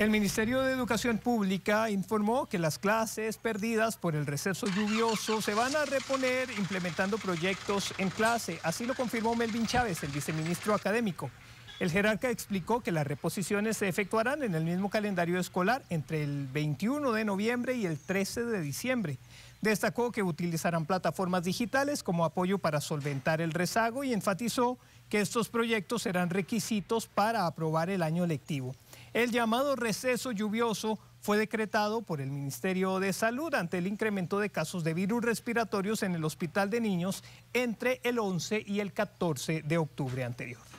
El Ministerio de Educación Pública informó que las clases perdidas por el receso lluvioso se van a reponer implementando proyectos en clase. Así lo confirmó Melvin Chávez, el viceministro académico. El jerarca explicó que las reposiciones se efectuarán en el mismo calendario escolar entre el 21 de noviembre y el 13 de diciembre. Destacó que utilizarán plataformas digitales como apoyo para solventar el rezago y enfatizó que estos proyectos serán requisitos para aprobar el año lectivo. El llamado receso lluvioso fue decretado por el Ministerio de Salud ante el incremento de casos de virus respiratorios en el Hospital de Niños entre el 11 y el 14 de octubre anterior.